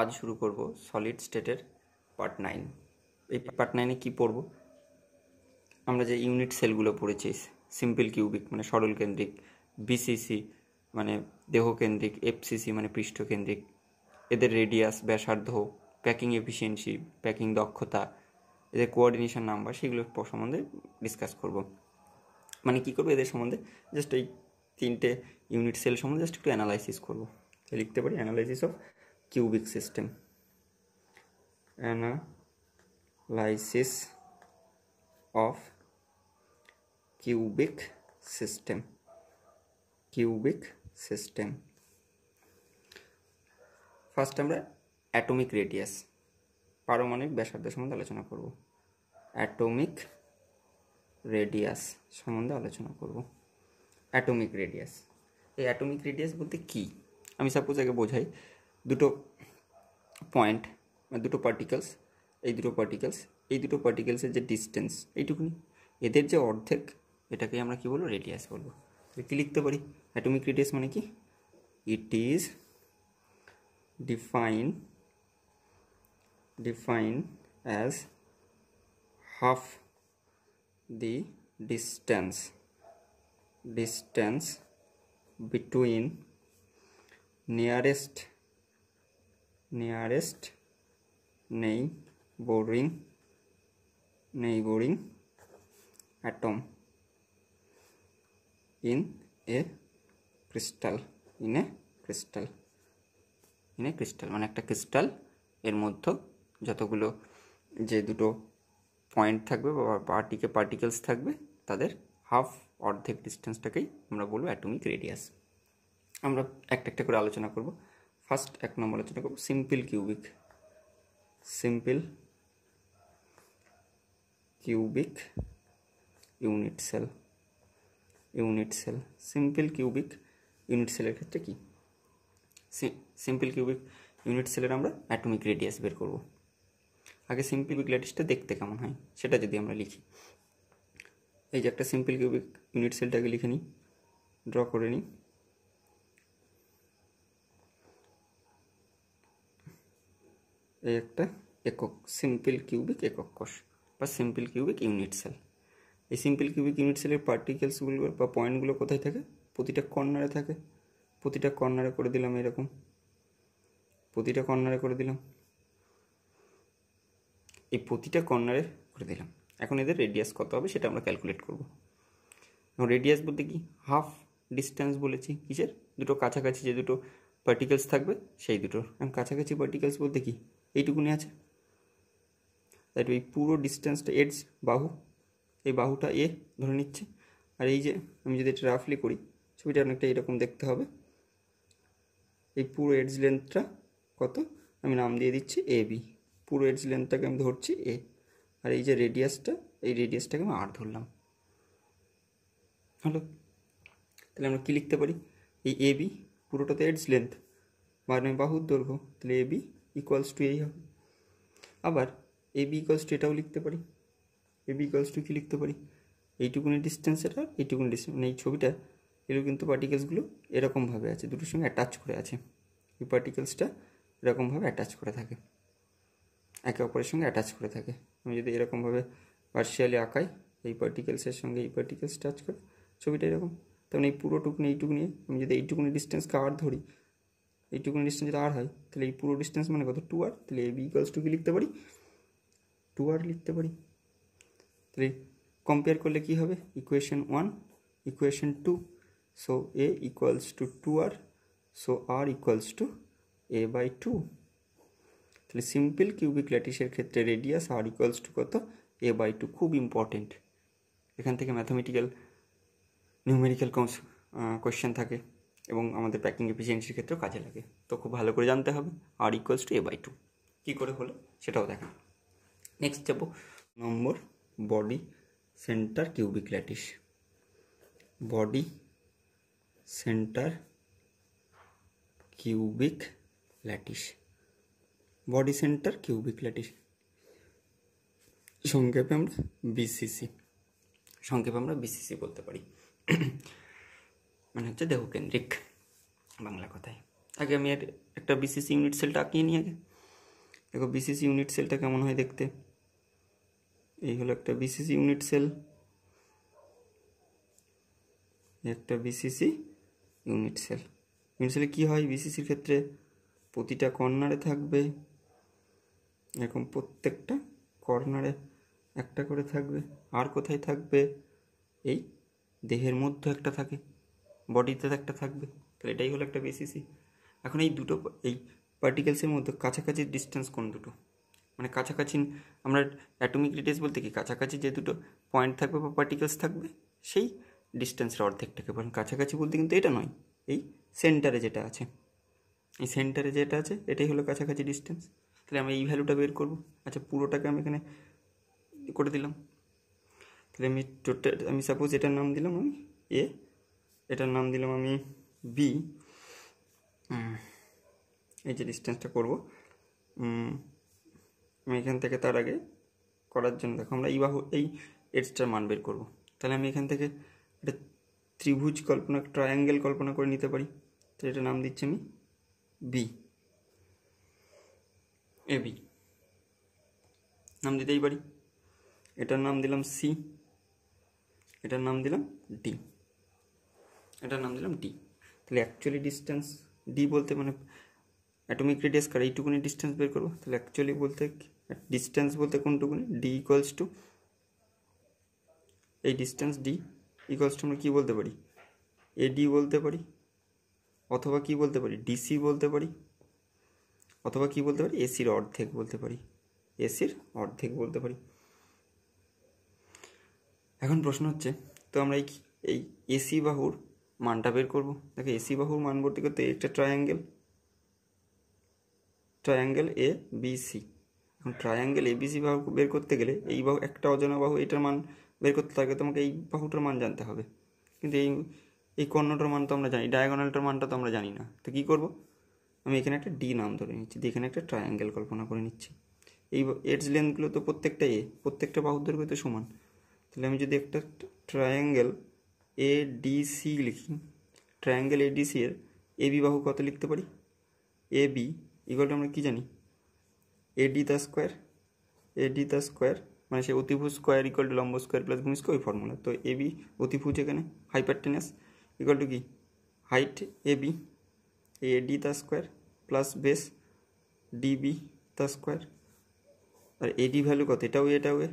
আজ শুরু করব সলিড স্টেটের পার্ট নাইন এই পার্ট নাইনে কী পড়ব আমরা যে ইউনিট সেলগুলো পড়েছি সিম্পল কিউবিক মানে সরলকেন্দ্রিক বিসিসি মানে দেহকেন্দ্রিক এফসিসি মানে পৃষ্ঠকেন্দ্রিক এদের রেডিয়াস ব্যাসার্ধ প্যাকিং এফিসিয়েন্সি প্যাকিং দক্ষতা এদের কোঅর্ডিনেশন নাম্বার সেগুলো সম্বন্ধে ডিসকাস করব মানে কী করবো এদের সম্বন্ধে জাস্ট এই তিনটে ইউনিট সেল সম্বন্ধে জাস্ট একটু অ্যানালাইসিস করবো লিখতে পারি analysis of cubic system analysis of cubic system cubic system first আমরা অ্যাটমিক রেডিয়াস পারমাণবিক ব্যাসার্ধ সম্বন্ধে আলোচনা করব অ্যাটমিক রেডিয়াস সম্বন্ধে আলোচনা করব অ্যাটমিক রেডিয়াস এই অ্যাটমিক রেডিয়াস বলতে কি আমি সাপোজ আগে বোঝাই দুটো পয়েন্ট মানে দুটো পার্টিকেলস এই দুটো পার্টিকেলস এই দুটো পার্টিকেলসের যে ডিস্টেন্স এইটুকুনি এদের যে অর্ধেক এটাকে আমরা কী বলবো রেডিয়াস বলবো কি লিখতে পারি অ্যাটমিক রেডিয়াস মানে কি it is define define as half the distance distance between nearest nearest neighbouring neighbouring atom in a crystal in a crystal in a crystal মানে একটা ক্রিস্টাল এর মধ্যে যতগুলো যে দুটো পয়েন্ট থাকবে বা পার্টিকে পার্টিকেলস থাকবে তাদের হাফ অর্ধেক ডিস্টেন্সটাকেই আমরা বলবো অ্যাটমিক রেডিয়াস আমরা একটা একটা করে আলোচনা করবো ফার্স্ট এক নম্বর আলোচনা করব simple cubic simple cubic unit cell unit cell simple cubic unit সেলের ক্ষেত্রে কি সিম্পল কিউবিক ইউনিট সেলের আমরা অ্যাটমিক রেডিয়াস বের করব আগে সিম্পল কিউবিক রেডিয়াসটা দেখতে কেমন হয় সেটা যদি আমরা লিখি এই যে একটা সিম্পল কিউবিক ইউনিট সেলটাকে লিখে নিই ড্র করে নিই এই একটা একক সিম্পল কিউবিক একক কোষ বা সিম্পল কিউবিক ইউনিট সেল এই সিম্পল কিউবিক ইউনিট সেলের পার্টিকেলসগুলো বা পয়েন্টগুলো কোথায় থাকে প্রতিটা কর্নারে থাকে প্রতিটা কর্নারে করে দিলাম এরকম প্রতিটা কর্নারে করে দিলাম এই প্রতিটা কর্নারে করে দিলাম এখন এদের রেডিয়াস কত হবে সেটা আমরা ক্যালকুলেট করব এখন রেডিয়াস বলতে কি হাফ ডিস্টেন্স বলেছি কিসের দুটো কাছাকাছি যে দুটো পার্টিকেলস থাকবে সেই দুটোর এখন কাছাকাছি পার্টিকেলস বলতে কি এইটুকুনি আছে তাহলে এই পুরো ডিস্টেন্সটা এডস বাহু এই বাহুটা এ ধরে নিচ্ছে আর এই যে আমি যদি এটা রাফলি করি ছবিটা অনেকটা এরকম দেখতে হবে এই পুরো এডস লেন্থটা কত আমি নাম দিয়ে দিচ্ছি এ বি পুরো এডস লেন্থটাকে আমি ধরছি এ আর এই যে রেডিয়াসটা এই রেডিয়াসটাকে আমি আর ধরলাম হ্যালো তাহলে আমরা কী লিখতে পারি এই এ বি পুরোটা তো এডস লেন্থ আমি বাহুর দৈর্ঘ্য তাহলে এ বি ইকুয়ালস টু এই হবে আবার এ বি ইকুয়ালস টু এটাও লিখতে পারি এ বি ইকুয়ালস টু কী লিখতে পারি এইটুকুনি ডিস্টেন্স এটা এইটুকুনি ডিস্টেন্স মানে এই ছবিটা এগুলো কিন্তু পার্টিকেলসগুলো এরকমভাবে আছে দুটোর সঙ্গে অ্যাটাচ করে আছে এই পার্টিকেলসটা এরকমভাবে অ্যাটাচ করে থাকে একে অপরের সঙ্গে অ্যাটাচ করে থাকে আমি যদি এরকমভাবে পার্শিয়ালি আঁকাই এই পার্টিকেলসের সঙ্গে এই পার্টিকেলস টাচ করে ছবিটা এরকম তেমন মানে এই পুরোটুকুনি নিয়ে আমি যদি এইটুকুনি ডিস্টেন্স কাভার ধরি এইটুকুন ডিস্টেন্স যদি আর হয় তাহলে এই পুরো ডিস্টেন্স মানে কত টু আর তাহলে এ বি টু কি লিখতে পারি টু আর লিখতে পারি তাহলে কম্পেয়ার করলে কি হবে equation one equation two so A equals to two R so R equals to A by two তাহলে সিম্পল কিউবিক ল্যাটিসের ক্ষেত্রে রেডিয়াস আর ইকুয়ালস টু কত এ বাই টু খুব ইম্পর্টেন্ট এখান থেকে ম্যাথমেটিক্যাল নিউমেরিক্যাল কোয়েশ্চেন থাকে এবং আমাদের প্যাকিং এফিসিয়েন্সির ক্ষেত্রেও কাজে লাগে তো খুব ভালো করে জানতে হবে R equals to A by two কী করে হলো সেটাও দেখা নেক্সট যাবো নম্বর body centre cubic lattice body centre cubic lattice body centre cubic lattice সংক্ষেপে আমরা বিসিসি সংক্ষেপে আমরা বিসিসি বলতে পারি মানে হচ্ছে দেহকেন্দ্রিক বাংলা কথায় আগে আমি এর একটা বিসিস ইউনিট সেলটা আঁকিয়ে নিই আগে দেখো বিসিস ইউনিট সেলটা কেমন হয় দেখতে এই হলো একটা বিসিস ইউনিট সেল একটা বিসিসি ইউনিট সেল ইউনিট সেলে কী হয় বিসিসির ক্ষেত্রে প্রতিটা কর্নারে থাকবে এরকম প্রত্যেকটা কর্নারে একটা করে থাকবে আর কোথায় থাকবে এই দেহের মধ্যে একটা থাকে বডিতে একটা থাকবে তাহলে এটাই হলো একটা বেসিসি এখন এই দুটো এই পার্টিকেলসের মধ্যে কাছাকাছি ডিস্টেন্স কোন দুটো মানে কাছাকাছি আমরা অ্যাটমিক রেডিয়াস বলতে কি কাছাকাছি যে দুটো পয়েন্ট থাকবে বা পার্টিকেলস থাকবে সেই ডিস্টেন্সের অর্ধেকটাকে বলেন কাছাকাছি বলতে কিন্তু এটা নয় এই সেন্টারে যেটা আছে এই সেন্টারে যেটা আছে এটাই হলো কাছাকাছি ডিস্টেন্স তাহলে আমি এই ভ্যালুটা বের করব আচ্ছা পুরোটাকে আমি এখানে করে দিলাম তাহলে আমি টোটাল আমি সাপোজ এটার নাম দিলাম আমি এ এটার নাম দিলাম আমি বি এই যে ডিস্টেন্সটা করবো আমি এখান থেকে তার আগে করার জন্য দেখো আমরা এই বাহু এই এডসটার মান বের করবো তাহলে আমি এখান থেকে একটা ত্রিভুজ কল্পনা ট্রায়াঙ্গেল কল্পনা করে নিতে পারি তো এটা নাম দিচ্ছি আমি বি এ বি নাম দিতেই পারি এটার নাম দিলাম সি এটার নাম দিলাম ডি এটার নাম দিলাম ডি তাহলে অ্যাকচুয়ালি ডিস্টেন্স ডি বলতে মানে অ্যাটমিক রেডিয়াস কার এইটুকুনি ডিস্টেন্স বের করবো তাহলে অ্যাকচুয়ালি বলতে ডিস্টেন্স বলতে কোনটুকুনি ডি ইকুয়ালস টু এই ডিস্টেন্স ডি ইকুয়ালস টু আমরা কী বলতে পারি এ ডি বলতে পারি অথবা কি বলতে পারি ডিসি বলতে পারি অথবা কি বলতে পারি এসির অর্ধেক বলতে পারি এসির অর্ধেক বলতে পারি এখন প্রশ্ন হচ্ছে তো আমরা এই এই এসি বাহুর মানটা বের করবো দেখো এসি বাহুর মান ভর্তি করতে একটা triangle triangle A B C এখন ট্রায়াঙ্গেল এ বি সি বাহু বের করতে গেলে এই বাহু একটা অজানা বাহু এটার মান বের করতে থাকে তোমাকে এই বাহুটার মান জানতে হবে কিন্তু এই এই কর্ণটার মান তো আমরা জানি ডায়াগোনালটার মানটা তো আমরা জানি না তো কী করব আমি এখানে একটা ডি নাম ধরে নিচ্ছি এখানে একটা ট্রায়াঙ্গেল কল্পনা করে নিচ্ছি এই এডস লেন্থগুলো তো প্রত্যেকটা এ প্রত্যেকটা বাহুর দৈর্ঘ্য তো সমান তাহলে আমি যদি একটা ট্রায়াঙ্গেল এ ডি সি লিখি ট্রায়াঙ্গেল এডিসি এর এ বি বাহু কত লিখতে পারি এ বি ইগলটা আমরা কী জানি এ ডি তা স্কোয়ার এ ডি তা স্কোয়ার মানে সে অতিভুজ স্কোয়ার ইকুয়াল টু লম্ব স্কোয়ার প্লাস ভূমি স্কোয়ার ওই ফর্মুলা তো এ বি অতিভুজ এখানে হাইপারটেনাস ইকুয়াল টু কি height A B A D তা স্কোয়ার প্লাস বেস ডিবি তা স্কোয়ার আর এডি ভ্যালু কত এটাও এটাও এ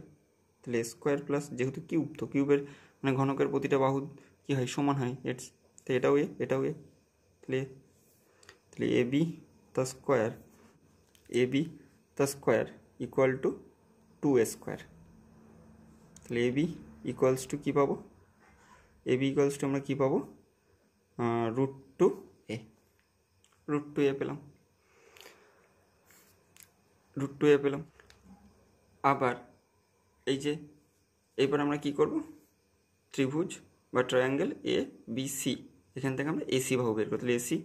তাহলে স্কোয়ার প্লাস যেহেতু কিউব তো কিউবের মানে ঘনকের প্রতিটা বাহু কী হয় সমান হয় এটস তো এটাও এ এটাও এ তাহলে তাহলে এ বি তা স্কোয়ার এ বি তা square equal to two A square তাহলে এ বি ইকুয়ালস টু কী পাবো এ বি ইকুয়ালস টু আমরা কী পাবো root two A root two A পেলাম রুট টু এ পেলাম আবার এই যে এবার আমরা কি করব त्रिभुज but triangle A B C এখান থেকে আমরা এ সি বাহু বের করতে চাই A C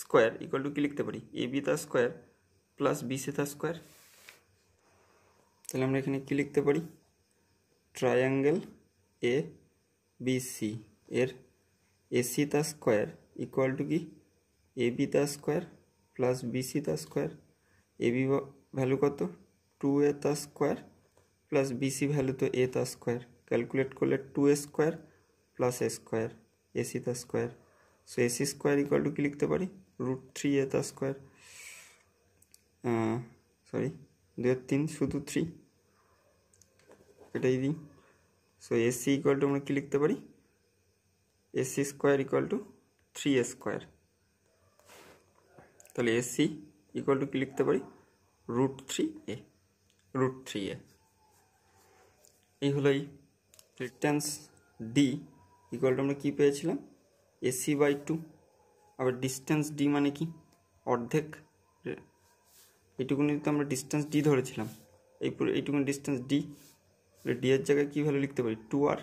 square equal to কি লিখতে পারি এ বি তা স্কয়ার প্লাস বি সি তা স্কয়ার তাহলে আমরা এখানে কি লিখতে পারি ट्रायंगल ए बी सी এর এ সি তা স্কয়ার ইকুয়াল টু কি এ বি তা স্কয়ার প্লাস বি সি তা স্কয়ার এ বি ভ্যালু কত 2 এ তা square plus B C value তো এ তা স্কয়ার ক্যালকুলেট করলে two A square plus A square AC দা square so AC square equal to কি লিখতে পারি রুট থ্রি এ দা স্কোয়ার সরি দুয়ের তিন শুধু থ্রি এটাই দিই সো এসি ইকুয়াল টু আমরা কী লিখতে পারি AC square equal to three A square তাহলে এসি ইকুয়াল টু কী লিখতে পারি root three A root three A এই হলো এই রিটার্নস ডি ইকুয়ালটা আমরা কী পেয়েছিলাম এসি বাই টু আবার ডিস্টেন্স ডি মানে কি অর্ধেক এইটুকুনি তো আমরা ডিস্টেন্স ডি ধরেছিলাম এই পুরো এইটুকু ডিস্টেন্স ডি ডি এর জায়গায় কী ভ্যালু লিখতে পারি two R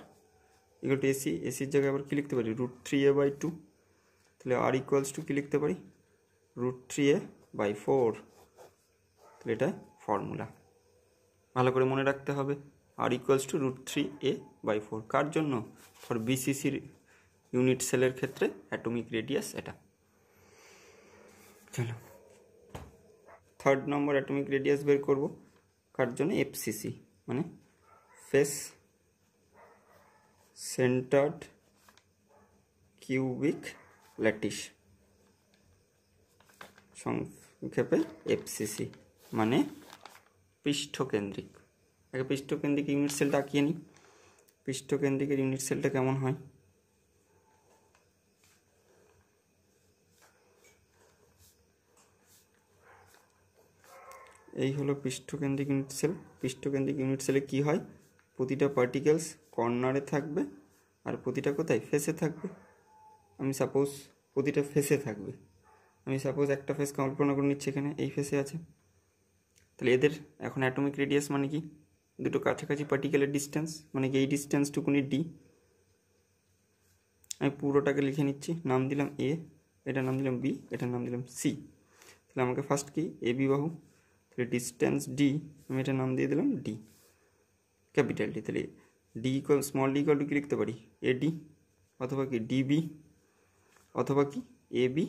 equal to AC এসির জায়গায় আবার কী লিখতে পারি root three A by two তাহলে আর ইকুয়ালস টু কী লিখতে পারি root three A by four তাহলে এটা ফর্মুলা ভালো করে মনে রাখতে হবে R equals to root three A by four কার জন্য ফর বিসিসির ইউনিট সেলের ক্ষেত্রে অ্যাটমিক রেডিয়াস এটা চলো থার্ড নম্বর অ্যাটমিক রেডিয়াস বের করব কার জন্য এফসিসি মানে ফেস সেন্টার্ড কিউবিক ল্যাটিস সংক্ষেপে এফসিসি মানে পৃষ্ঠকেন্দ্রিক আগে পৃষ্ঠকেন্দ্রিক ইউনিট সেলটা আঁকিয়ে নিই পৃষ্ঠকেন্দ্রিকের ইউনিট সেলটা কেমন হয় এই হলো পৃষ্ঠকেন্দ্রিক ইউনিট সেল পৃষ্ঠকেন্দ্রিক ইউনিট সেলে কি হয় প্রতিটা পার্টিকেলস কর্নারে থাকবে আর প্রতিটা কোথায় ফেসে থাকবে আমি সাপোজ প্রতিটা ফেসে থাকবে আমি সাপোজ একটা ফেস কল্পনা করে নিচ্ছি এখানে এই ফেসে আছে তাহলে এদের এখন অ্যাটমিক রেডিয়াস মানে কি দুটো কাছাকাছি পার্টিকেলের ডিস্টেন্স মানে এই ডিস্টেন্সটুকুনি ডি আমি পুরোটাকে লিখে নিচ্ছি নাম দিলাম এ এটার নাম দিলাম বি এটার নাম দিলাম সি তাহলে আমাকে ফার্স্ট কি এ বি বাহু তাহলে ডিস্টেন্স ডি আমি এটার নাম দিয়ে দিলাম ডি ক্যাপিটাল ডি তাহলে D equal small d equal to কি লিখতে পারি এ ডি অথবা কি ডিবি অথবা কি এ বি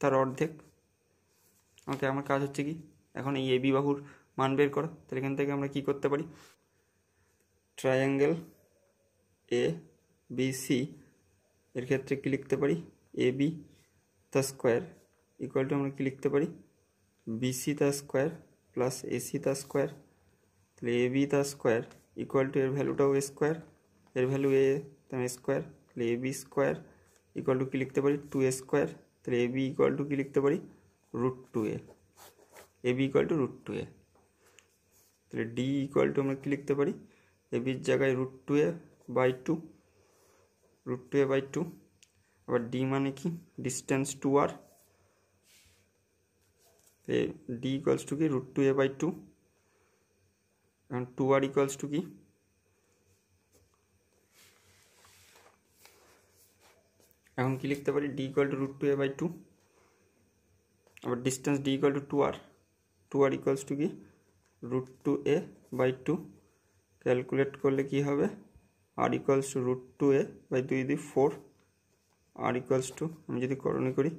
তার অর্ধেক ওকে আমার কাজ হচ্ছে কি এখন এই এ বি বাহুর মান বের করো তাহলে এখান থেকে আমরা কি করতে পারি ট্রায়াঙ্গেল এ বি সি এর ক্ষেত্রে কি লিখতে পারি এ বি দা স্কোয়ার ইকুয়াল টু আমরা কি লিখতে পারি বিসি দা স্কোয়ার প্লাস এ সি দা স্কোয়ার তাহলে এ বি দা স্কোয়ার ইকুয়াল টু এর ভ্যালুটাও এ স্কোয়ার এর ভ্যালু এ তাহলে স্কোয়ার তাহলে A B square equal to কী লিখতে পারি টু এ স্কোয়ার তাহলে এ বি ইকুয়াল টু কী লিখতে পারি root two A A B equal to root two A তাহলে ডি ইকুয়াল টু আমরা কি লিখতে পারি এ বির জায়গায় root two A by two root two A by two আবার ডি মানে কি distance two R D equals to কি root two A by two এখন টু আর ইকুয়ালস টু কি এখন কি লিখতে পারি D equal to root two A by two আবার distance D equal to two R two R equals to কি root two A by two calculate করলে কি হবে R equals to root two A by দুই দুই four আর equals two আমি যদি করণে করি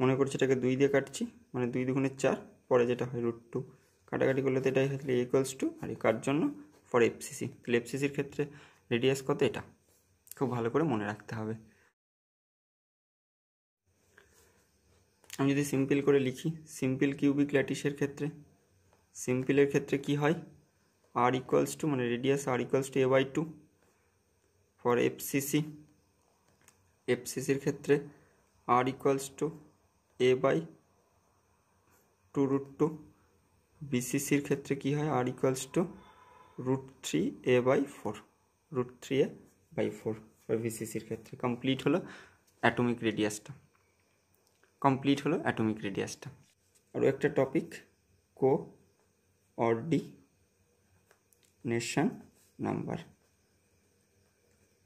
মনে করছি এটাকে দুই দিয়ে কাটছি মানে দুই দুগুণে চার পরে যেটা হয় রুট টু কাটাকাটি করলে তো এটাই থাকলে ইকুয়ালস টু আর কার জন্য ফর এফসিসি তাহলে এফসিসির ক্ষেত্রে রেডিয়াস কত এটা খুব ভালো করে মনে রাখতে হবে আমি যদি সিম্পল করে লিখি সিম্পল কিউবিক ল্যাটিসের ক্ষেত্রে সিম্পলের ক্ষেত্রে কি হয় আর ইকুয়ালস টু মানে radius R equals to A by two for FCC এফসিসির ক্ষেত্রে R equals to A by two root two বিসিসির ক্ষেত্রে কি হয় আর equals to root three A by four root three A by four for ভিসিসির ক্ষেত্রে complete হলো atomic রেডিয়াসটা কমপ্লিট হলো অ্যাটমিক রেডিয়াসটা আরও একটা topic coordination number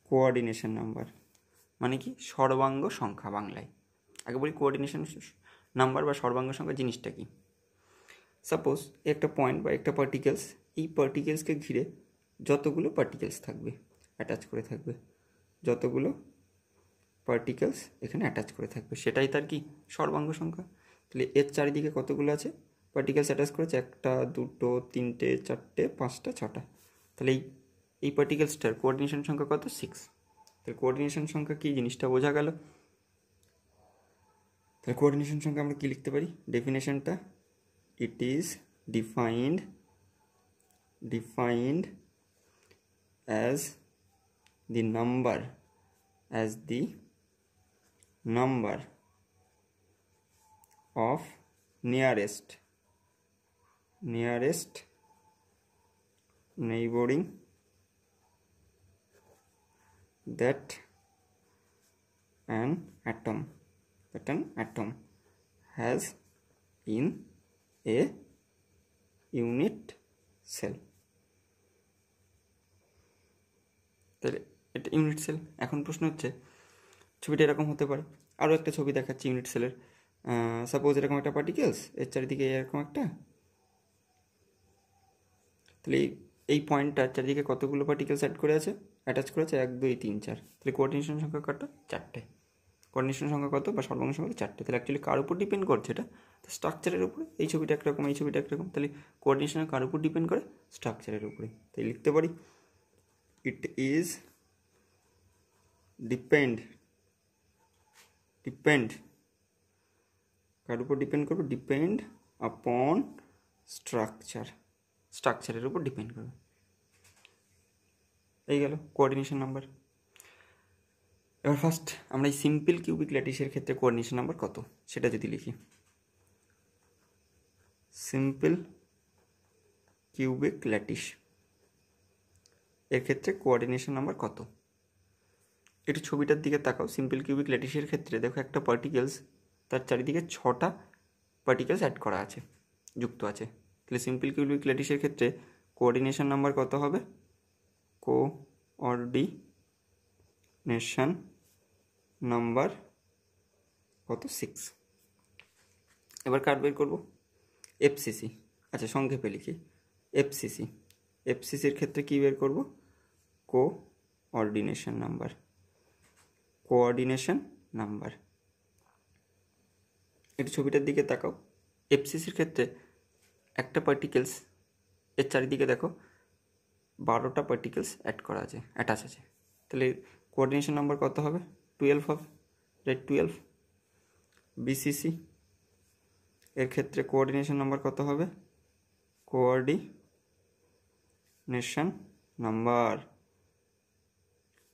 coordination number মানে কি সর্বাঙ্গ সংখ্যা বাংলায় আগে বলি কোঅর্ডিনেশন নাম্বার বা সর্বাঙ্গ সংখ্যা জিনিসটা কি সাপোজ একটা পয়েন্ট বা একটা পার্টিকেলস এই পার্টিকেলসকে ঘিরে যতগুলো পার্টিকেলস থাকবে অ্যাটাচ করে থাকবে যতগুলো পার্টিকেলস এখানে অ্যাটাচ করে থাকবে সেটাই তার কি সর্বাঙ্গ সংখ্যা তাহলে এর চারিদিকে কতগুলো আছে পার্টিকেল অ্যাটাচ করেছে একটা দুটো তিনটে চারটে পাঁচটা ছটা তাহলে এই এই পার্টিকেলসটার কোঅর্ডিনেশন সংখ্যা কত সিক্স তাহলে কোঅর্ডিনেশন সংখ্যা কী জিনিসটা বোঝা গেল তাহলে কোঅর্ডিনেশন সংখ্যা আমরা কী লিখতে পারি ডেফিনেশনটা it is defined defined as the number as the number of nearest nearest neighboring that an atom that an atom has in a unit cell তাহলে এটা ইউনিট সেল এখন প্রশ্ন হচ্ছে ছবিটা এরকম হতে পারে আরও একটা ছবি দেখাচ্ছি ইউনিট সেলের সাপোজ এরকম একটা পার্টিকেলস এর চারিদিকে এরকম একটা তাহলে এই পয়েন্টটা চারদিকে কতগুলো পার্টিকেলস অ্যাড করে আছে অ্যাটাচ করে আছে এক দুই তিন চার তাহলে কোঅর্ডিনেশন সংখ্যা কটা চারটে কোঅর্ডিনেশন সংখ্যা কত বা সর্বাঙ্গ সংখ্যা চারটে তাহলে অ্যাকচুয়ালি কার উপর ডিপেন্ড করছে এটা তো স্ট্রাকচারের উপরে এই ছবিটা একরকম এই ছবিটা একরকম তাহলে কোঅর্ডিনেশন কার উপর ডিপেন্ড করে স্ট্রাকচারের উপরে তাই লিখতে পারি ইট ইজ ডিপেন্ড ডিপেন্ড কার উপর ডিপেন্ড করবে ডিপেন্ড আপন স্ট্রাকচার স্ট্রাকচারের উপর ডিপেন্ড করবে এই গেল কোঅর্ডিনেশন নাম্বার এবার ফার্স্ট আমরা এই সিম্পল কিউবিক ল্যাটিসের ক্ষেত্রে কোঅর্ডিনেশন নাম্বার কত সেটা যদি লিখি সিম্পল কিউবিক ল্যাটিস এর ক্ষেত্রে কোঅর্ডিনেশন নাম্বার কত একটু ছবিটার দিকে তাকাও সিম্পল কিউবিক ল্যাটিসের ক্ষেত্রে দেখো একটা পার্টিকেলস তার চারিদিকে ছটা পার্টিকেলস অ্যাড করা আছে যুক্ত আছে তাহলে সিম্পল কিউবিক ল্যাটিসের ক্ষেত্রে কোঅর্ডিনেশন নাম্বার কত হবে কোঅর্ডিনেশন নাম্বার কত সিক্স এবার কার্ড বের করবো এফসিসি আচ্ছা সংক্ষেপে লিখি এফসিসি এফসিসির ক্ষেত্রে কী বের করব কোঅর্ডিনেশন নাম্বার কোঅর্ডিনেশন নাম্বার একটু ছবিটার দিকে তাকাও এফসিসির ক্ষেত্রে একটা পার্টিকেলস এর চারিদিকে দেখো বারোটা পার্টিকেলস অ্যাড করা আছে অ্যাটাচ আছে তাহলে কোঅর্ডিনেশন নাম্বার কত হবে টুয়েলভ হবে রেড টুয়েলভ বিসিসি এর ক্ষেত্রে কোঅর্ডিনেশন নাম্বার কত হবে কোঅর্ডিনেশন নাম্বার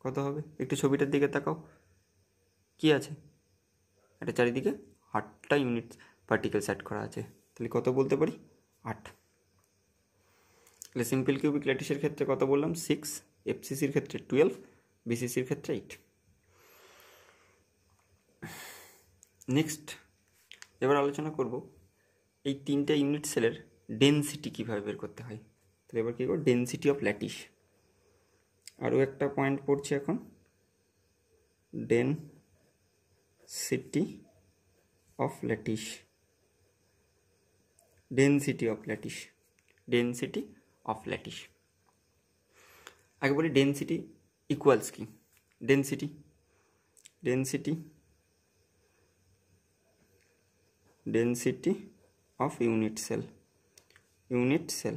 কত হবে একটু ছবিটার দিকে তাকাও কি আছে এটা চারিদিকে আটটা ইউনিট পার্টিকেলস অ্যাড করা আছে তাহলে কত বলতে পারি আট তাহলে সিম্পল কিউবিক ল্যাটিসের ক্ষেত্রে কত বললাম সিক্স এফসিসির ক্ষেত্রে টুয়েলভ বিসিসির ক্ষেত্রে এইট নেক্সট এবার আলোচনা করব এই তিনটা ইউনিট সেলের ডেনসিটি কীভাবে বের করতে হয় তাহলে এবার কী করবো ডেনসিটি অফ ল্যাটিস আরও একটা পয়েন্ট পড়ছে এখন density of lattice density of lattice density of lattice আগে বলি ডেন্সিটি ইকুয়ালস কি density density density of unit cell unit cell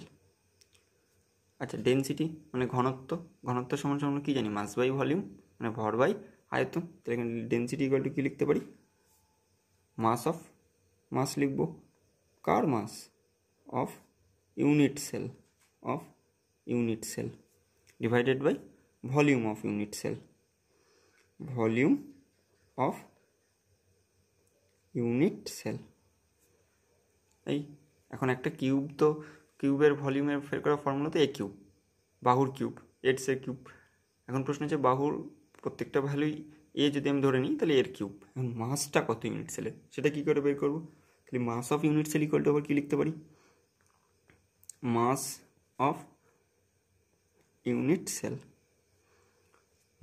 আচ্ছা ডেন্সিটি মানে ঘনত্ব ঘনত্ব সমান সমান কী জানি মাস বাই ভলিউম মানে ভর বাই আয়তন তাহলে ডেন্সিটি ইকুয়াল টু কী লিখতে পারি মাস অফ মাস লিখবো car mass of unit cell of unit cell divided by volume of unit cell volume of unit cell এই এখন একটা কিউব তো কিউবের ভলিউমের ফের করা ফর্মুলা তো এ কিউব বাহুর কিউব এটস এর কিউব এখন প্রশ্ন হচ্ছে বাহুর প্রত্যেকটা ভ্যালুই এ যদি আমি ধরে নিই তাহলে এর কিউব এখন মাসটা কত ইউনিট সেলের সেটা কী করে বের করবো তাহলে mass of unit cell equal to আবার কী লিখতে পারি mass of unit cell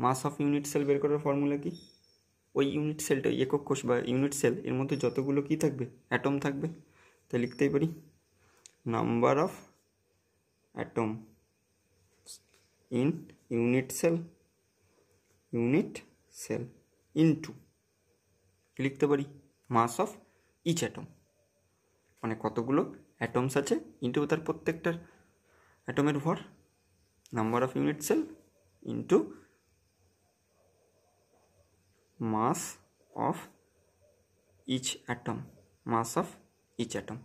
mass of unit cell বের করার ফর্মুলা কি ওই ইউনিট সেলটা একক কোষ বা ইউনিট সেল এর মধ্যে যতগুলো কি থাকবে অ্যাটম থাকবে তাই লিখতেই পারি number of atom in unit cell unit cell into লিখতে পারি মাস অফ ইচ অ্যাটম মানে কতগুলো অ্যাটমস আছে ইন্টু তার প্রত্যেকটার অ্যাটমের ভর number of unit cell into mass of each atom mass of each atom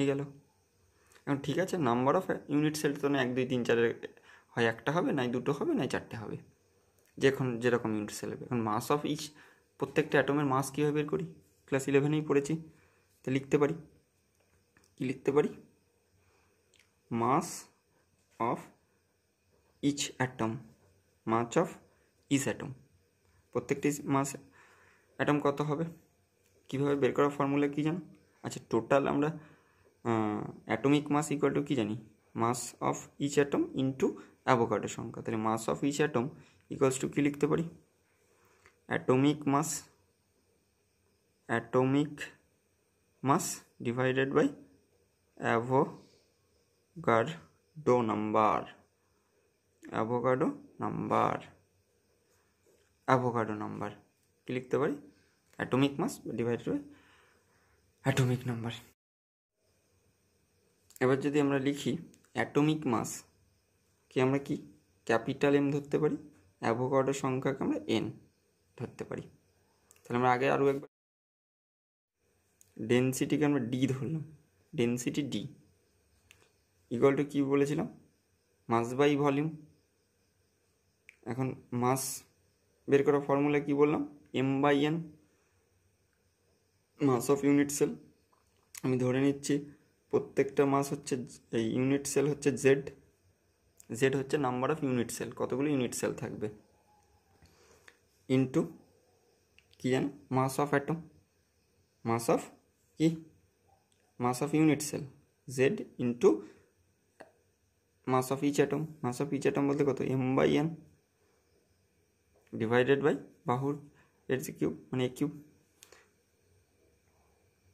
এই গেল এখন ঠিক আছে নাম্বার অফ ইউনিট সেল তো না এক দুই তিন চারের হয় একটা হবে নাই দুটো হবে নাই চারটে হবে যেখন যেরকম ইউনিট সেল হবে এখন মাস অফ ইচ প্রত্যেকটা অ্যাটমের মাস কীভাবে বের করি ক্লাস ইলেভেনেই পড়েছি তো লিখতে পারি কি লিখতে পারি mass of each atom mass of each atom প্রত্যেকটি মাস অ্যাটম কত হবে কীভাবে বের করা ফর্মুলা কী জানো আচ্ছা টোটাল আমরা অ্যাটমিক মাস ইকুয়াল টু কী জানি mass of each atom into Avogadro সংখ্যা তাহলে mass of each atom equals to কী লিখতে পারি atomic mass atomic mass divided by avocado number avocado number avocado number কি লিখতে পারি atomic mass divided by atomic number এবার যদি আমরা লিখি অ্যাটমিক মাস কি আমরা কি ক্যাপিটাল এম ধরতে পারি অ্যাভোকাডো সংখ্যাকে আমরা এন ধরতে পারি তাহলে আমরা আগে আরও একবার ডেন্সিটিকে আমরা ডি ধরলাম ডেন্সিটি ডি ইকুয়াল টু কী বলেছিলাম মাস বাই ভলিউম এখন মাস বের করা ফর্মুলা কি বললাম M by N mass of unit cell আমি ধরে নিচ্ছি প্রত্যেকটা মাস হচ্ছে এই ইউনিট সেল হচ্ছে জেড জেড হচ্ছে নাম্বার অফ ইউনিট সেল কতগুলো ইউনিট সেল থাকবে ইন্টু কী জানো mass of atom mass of কি mass of unit cell Z into mass of each atom mass of each atom বলতে কত M by N divided by বাহুর এর যে কিউব মানে এ কিউব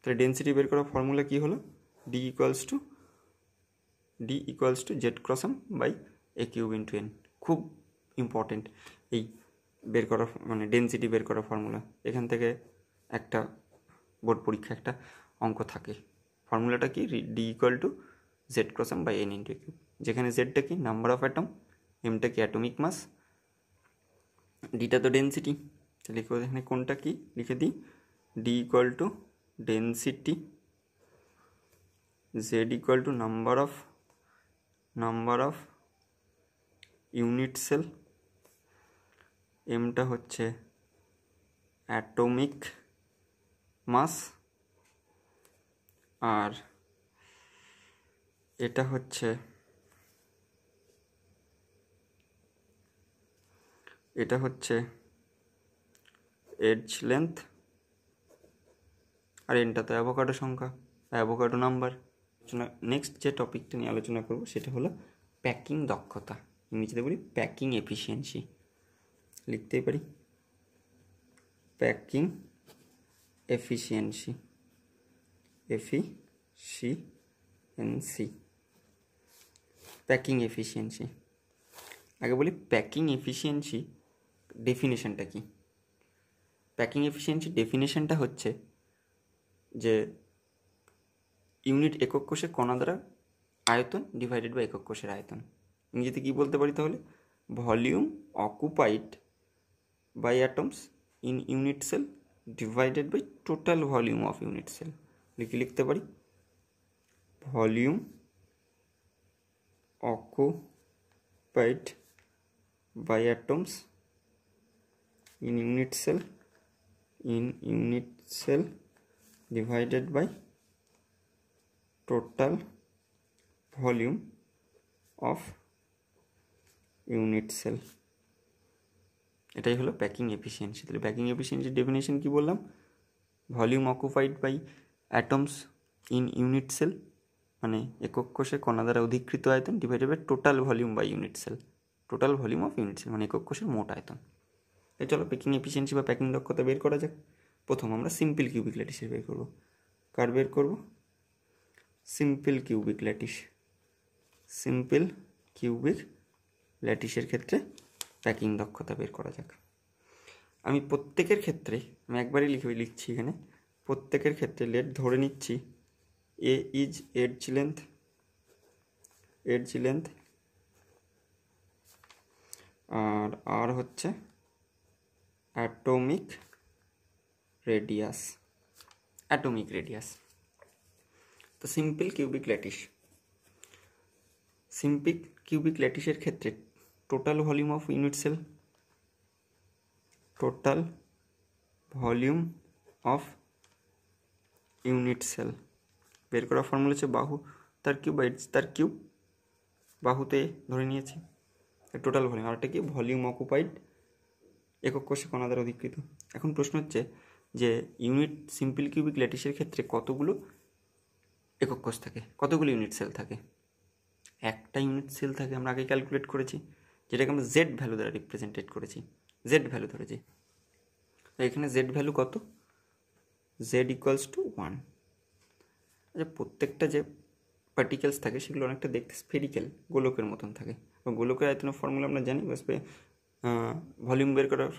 তাহলে ডেন্সিটি বের করার ফর্মুলা কী হলো D equals to D equals to Z cross M by A cube into N খুব ইম্পর্টেন্ট এই বের করা মানে ডেন্সিটি বের করা ফর্মুলা এখান থেকে একটা বোর্ড পরীক্ষা একটা অঙ্ক থাকে ফর্মুলাটা কি D equal to Z cross M by N into cube যেখানে জেডটা কি নাম্বার অফ অ্যাটম এমটা কি অ্যাটমিক মাস ডিটা তো ডেন্সিটি তাহলে এখানে কোনটা কি লিখে দিই D equal to density Z equal to number of number of unit cell এমটা হচ্ছে অ্যাটমিক মাস আর এটা হচ্ছে এটা হচ্ছে এডজ লেন্থ আর এটা তো অ্যাভোকাডো সংখ্যা অ্যাভোকাডো নাম্বার নেক্সট যে টপিকটা নিয়ে আলোচনা করব সেটা হলো প্যাকিং দক্ষতা ইংরেজিতে বলি প্যাকিং এফিসিয়েন্সি লিখতেই পারি packing efficiency efficiency packing efficiency আগে বলি প্যাকিং এফিসিয়েন্সি ডেফিনেশনটা কি প্যাকিং এফিসিয়েন্সি ডেফিনেশনটা হচ্ছে যে ইউনিট একক কোষের কণা দ্বারা আয়তন ডিভাইডেড বাই একক কোষের আয়তন ইংরেজিতে কী বলতে পারি তাহলে volume occupied by atoms in unit cell divided by total volume of unit cell लिख लिखते पड़ी volume occupied by atoms in unit cell in unit cell divided by total volume of unit cell এটাই হলো packing efficiency তাহলে প্যাকিং এফিসিয়েন্সির definition কি বললাম volume occupied by atoms in unit cell মানে একক কোষে কণা দ্বারা অধিকৃত আয়তন divided by total volume by unit cell total volume of unit cell মানে একক কোষের মোট আয়তন এ চলো প্যাকিং এফিসিয়েন্সি বা প্যাকিং দক্ষতা বের করা যাক প্রথম আমরা সিম্পল কিউবিক ল্যাটিসের বের করবো কার বের করবো simple cubic lattice simple cubic ল্যাটিসের ক্ষেত্রে প্যাকিং দক্ষতা বের করা যাক আমি প্রত্যেকের ক্ষেত্রে আমি একবারই লিখে লিখছি এখানে প্রত্যেকের ক্ষেত্রে লেট ধরে নিচ্ছি এ ইজ এডজ লেন্থ জি লেন্থ আর আর হচ্ছে অ্যাটমিক রেডিয়াস অ্যাটমিক রেডিয়াস তো simple cubic lattice simple cubic ল্যাটিসের ক্ষেত্রে total volume of unit cell total volume of unit cell বের করা ফর্মুলা হচ্ছে বাহু তার কিউব বা ইটস তার কিউব বাহুতে ধরে নিয়েছি টোটাল ভলিউম আরেকটা কি ভলিউম অকুপাইড একক কোষে কণা অধিকৃত এখন প্রশ্ন হচ্ছে যে ইউনিট সিম্পল কিউবিক ল্যাটিসের ক্ষেত্রে কতগুলো একক কোষ থাকে কতগুলো ইউনিট সেল থাকে একটা ইউনিট সেল থাকে আমরা আগে ক্যালকুলেট করেছি যেটাকে আমরা জেড ভ্যালু দ্বারা রিপ্রেজেন্টেড করেছি জেড ভ্যালু ধরেছি তো এখানে জেড ভ্যালু কত জেড ইকুয়ালস টু ওয়ান আচ্ছা প্রত্যেকটা যে পার্টিকেলস থাকে সেগুলো অনেকটা দেখতে স্ফেরিক্যাল গোলকের মতন থাকে বা গোলকের আয়তনের ফর্মুলা আমরা জানি ভলিউম বের করার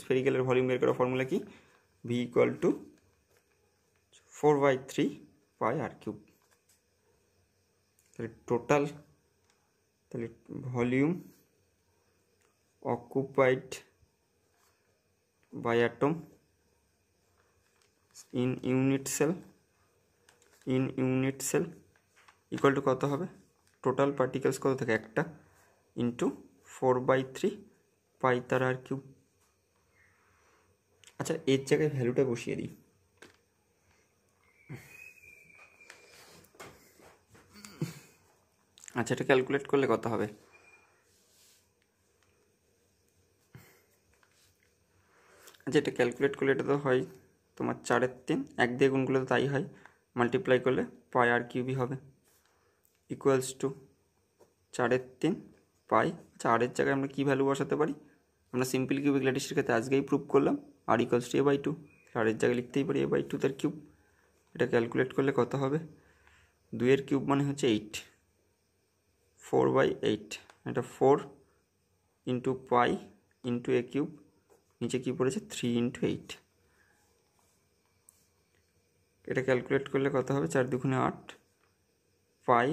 স্ফেরিক্যালের ভলিউম বের করার ফর্মুলা কি V equal to four by three by R cube তাহলে টোটাল তাহলে volume occupied by atom in unit cell in unit cell equal to কত হবে টোটাল পার্টিকেলস কত থাকে একটা into four by three pi তার আর কিউব আচ্ছা এর জায়গায় ভ্যালুটা বসিয়ে দিই আচ্ছা এটা ক্যালকুলেট করলে কত হবে যেটা ক্যালকুলেট করলে এটা তো হয় তোমার চারের তিন এক দিয়ে গুণগুলো তো তাই হয় মাল্টিপ্লাই করলে পাই আর কিউবই হবে ইকুয়ালস টু চারের তিন পাই চারের জায়গায় আমরা কী ভ্যালু বসাতে পারি আমরা সিম্পল কিউবিক ল্যাটিসের ক্ষেত্রে আজকেই প্রুভ করলাম R equals to A by two আরের জায়গায় লিখতেই পারি এ বাই টু তার কিউব এটা ক্যালকুলেট করলে কত হবে দুইয়ের কিউব মানে হচ্ছে এইট ফোর বাই এইট এটা ফোর ইন্টু পাই ইন্টু এ কিউব নিচে কি পড়েছে থ্রি ইন্টু এইট এটা ক্যালকুলেট করলে কত হবে চার দুগুণে আট pi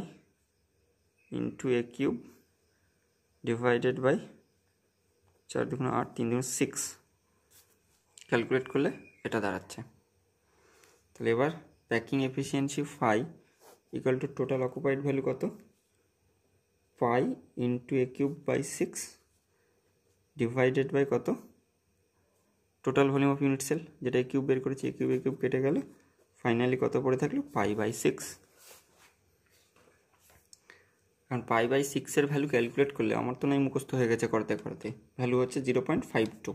into A cube divided by চার দুগুণে আট তিন দুগুণে সিক্স ক্যালকুলেট করলে এটা দাঁড়াচ্ছে তাহলে এবার packing efficiency phi equal to total occupied value কত pi into A cube by six divided by কত total volume of unit cell যেটা এ কিউব বের করেছি এ কিউব এ কিউব কেটে গেলে ফাইনালি কত পড়ে থাকলো পাই বাই সিক্স কারণ পাই বাই সিক্সের ভ্যালু ক্যালকুলেট করলে আমার তো নয় মুখস্ত হয়ে গেছে করতে করতে ভ্যালু হচ্ছে জিরো পয়েন্ট ফাইভ টু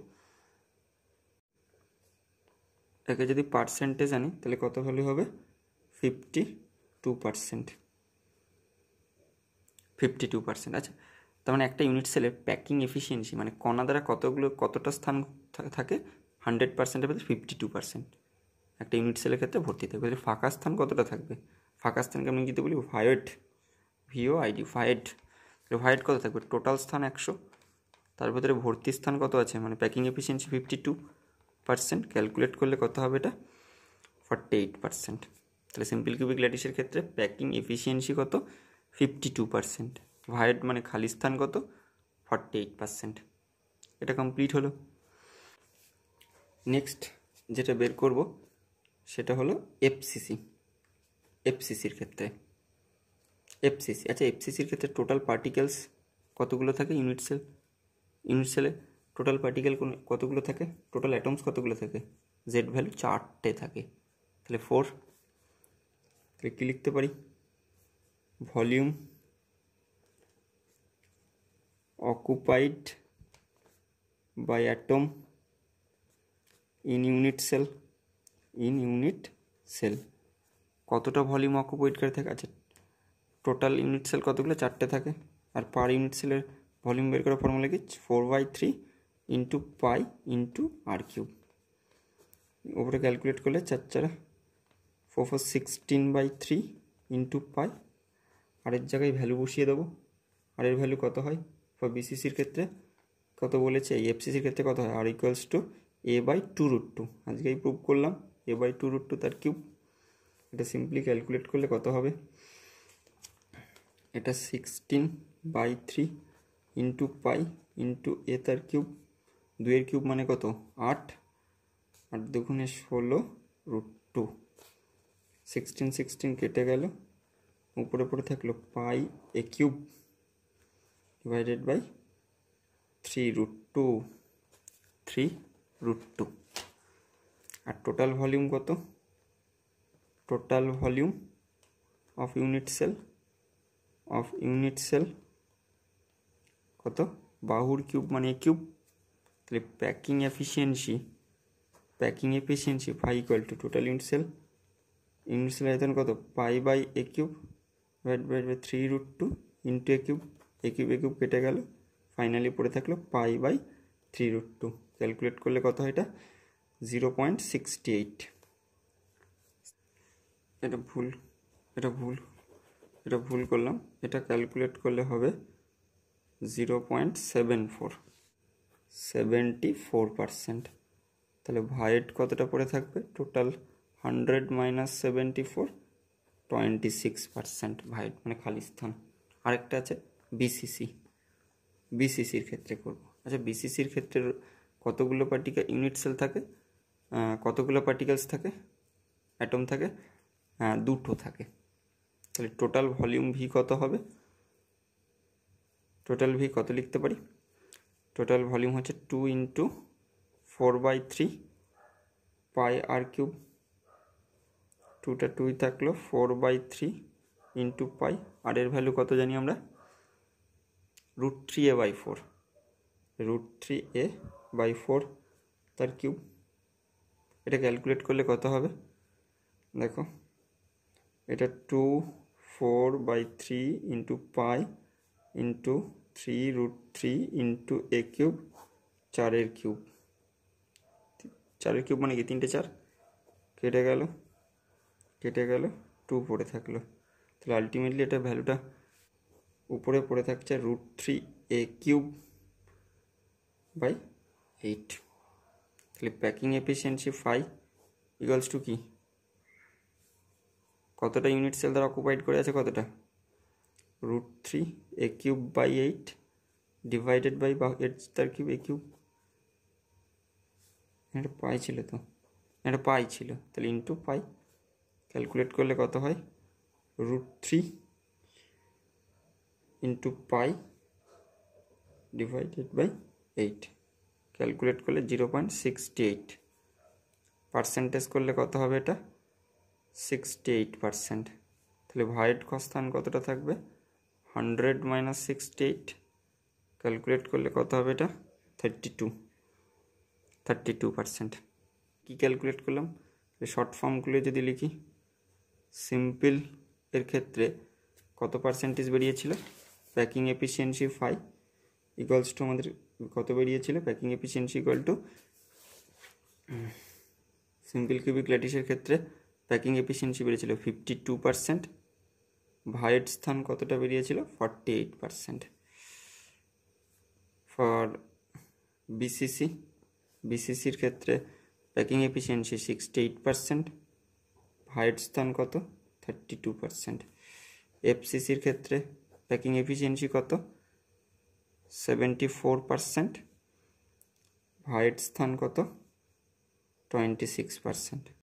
একে যদি পার্সেন্টে আনি তাহলে কত ভ্যালু হবে fifty two percent fifty two percent আচ্ছা তার মানে একটা ইউনিট সেলের প্যাকিং এফিসিয়েন্সি মানে কণা দ্বারা কতগুলো কতটা স্থান থাকে হান্ড্রেড পার্সেন্টের ভিতরে ফিফটি টু পার্সেন্ট একটা ইউনিট সেলের ক্ষেত্রে ভর্তি থাকবে তাহলে ফাঁকা স্থান কতটা থাকবে ফাঁকা স্থানকে আমি কিন্তু বলি ভায়োট ভিও আইডি ভায়েট তাহলে ভায়েট কত থাকবে টোটাল স্থান একশো তার ভেতরে ভর্তি স্থান কত আছে মানে packing efficiency fifty two percent calculate করলে কত হবে এটা ফর্টি এইট পার্সেন্ট তাহলে সিম্পল কিউবিক ল্যাটিসের ক্ষেত্রে প্যাকিং এফিসিয়েন্সি কত ফিফটি টু পার্সেন্ট ভায়েট মানে খালি স্থান কত ফর্টি এইট পার্সেন্ট এটা কমপ্লিট হলো নেক্সট যেটা বের করব সেটা হলো এফসিসি এফসিসির ক্ষেত্রে এফসিসি আচ্ছা এফসিসির ক্ষেত্রে টোটাল পার্টিকেলস কতগুলো থাকে ইউনিট সেল ইউনিট সেলে টোটাল পার্টিকেল কতগুলো থাকে টোটাল অ্যাটমস কতগুলো থাকে জেড ভ্যালু চারটে থাকে তাহলে ফোর তাহলে কী লিখতে পারি volume occupied by atom in unit cell in unit cell কতটা ভলিউম অকুপাইড করে থাকে আচ্ছা টোটাল ইউনিট সেল কতগুলো চারটে থাকে আর পার ইউনিট সেলের ভলিউম বের করার ফর্মুলা কি four by three into pi into r cube ওপরে ক্যালকুলেট করলে চার চারা four four sixteen by three into pi r এর জায়গায় ভ্যালু বসিয়ে দেবো আর এর ভ্যালু কত হয় ফর বিসিসির ক্ষেত্রে কত বলেছে এই এফসিসির ক্ষেত্রে কত হয় আর equals to A by two root two আজকেই প্রুভ করলাম a by two root two তার কিউব এটা সিম্পলি ক্যালকুলেট করলে কত হবে এটা sixteen by three into pi into a তার কিউব দুয়ের কিউব মানে কত আট আট দুগুণে ষোলো রুট টু সিক্সটিন সিক্সটিন কেটে গেল উপরে উপরে থাকলো pi a cube divided by three root two three root two আর টোটাল ভলিউম কত total volume of unit cell of unit cell কত বাহুর কিউব মানে কিউব তাহলে packing efficiency packing efficiency phi equal to total unit cell unit cell আয়তন কত pi by A cube divide by by three root two into A cube a cube a cube কেটে গেল finally পড়ে থাকলো pi by three root two calculate করলে কত হয় এটা জিরো পয়েন্ট সিক্সটি এইট এটা ভুল এটা ভুল এটা ভুল করলাম এটা ক্যালকুলেট করলে হবে zero point seven four seventy four percent তাহলে ভাইট কতটা পড়ে থাকবে total hundred minus seventy four twenty six percent void মানে খালিস্তান আরেকটা আছে বিসিসি বিসিসির ক্ষেত্রে করব আচ্ছা বিসিসির ক্ষেত্রে কতগুলো পার্টিকেল ইউনিট সেল থাকে কতগুলো পার্টিকেলস থাকে অ্যাটম থাকে হ্যাঁ, দুটো থাকে তাহলে টোটাল ভলিউম ভি কত হবে টোটাল ভি কত লিখতে পারি টোটাল ভলিউম হচ্ছে two into four by three pi r cube টুটা টুই থাকলো four by three into pi r এর ভ্যালু কত জানি আমরা root three A by four root three A by four তার কিউব এটা ক্যালকুলেট করলে কত হবে দেখো এটা two four by three into pi into three root three into A cube চারের কিউব চারের কিউব মানে কি তিনটে চার কেটে গেল কেটে গেল টু পড়ে থাকলো তাহলে আলটিমেটলি এটা ভ্যালুটা উপরে পড়ে থাকছে root three a cube by eight তাহলে packing efficiency phi equals to কি কতটা ইউনিট সেল তারা অকুপাইড করে আছে কতটা root three a cube by eight divided by বা এইট তার কিউব এ কিউব একটা পাই ছিল তো একটা পাই ছিল তাহলে ইন্টু পাই ক্যালকুলেট করলে কত হয় root three into pi divided by eight calculate করলে zero point sixty eight percentage করলে কত হবে এটা সিক্সটি এইট পার্সেন্ট তাহলে ভাইট খস্থান কতটা থাকবে hundred minus sixty eight calculate করলে কত হবে এটা thirty two thirty two percent কী ক্যালকুলেট করলাম শর্ট ফর্মগুলো যদি লিখি সিম্পল এর ক্ষেত্রে কত পার্সেন্টেজ বেরিয়েছিল packing efficiency phi equals to আমাদের কত বেরিয়েছিল packing efficiency equal to single cubic ল্যাটিসের ক্ষেত্রে প্যাকিং এফিসিয়েন্সি বেড়েছিল ফিফটি টু পারসেন্ট ভায়েট স্থান কতটা বেরিয়েছিল forty eight percent for BCC বিসিসির ক্ষেত্রে packing efficiency sixty eight percent void স্থান কত থার্টি টু পারসেন্ট এফসিসির ক্ষেত্রে প্যাকিং এফিসিয়েন্সি কত सेवेंटी फोर पार्सेंट भाइट स्थान कत टोटी सिक्स पार्सेंट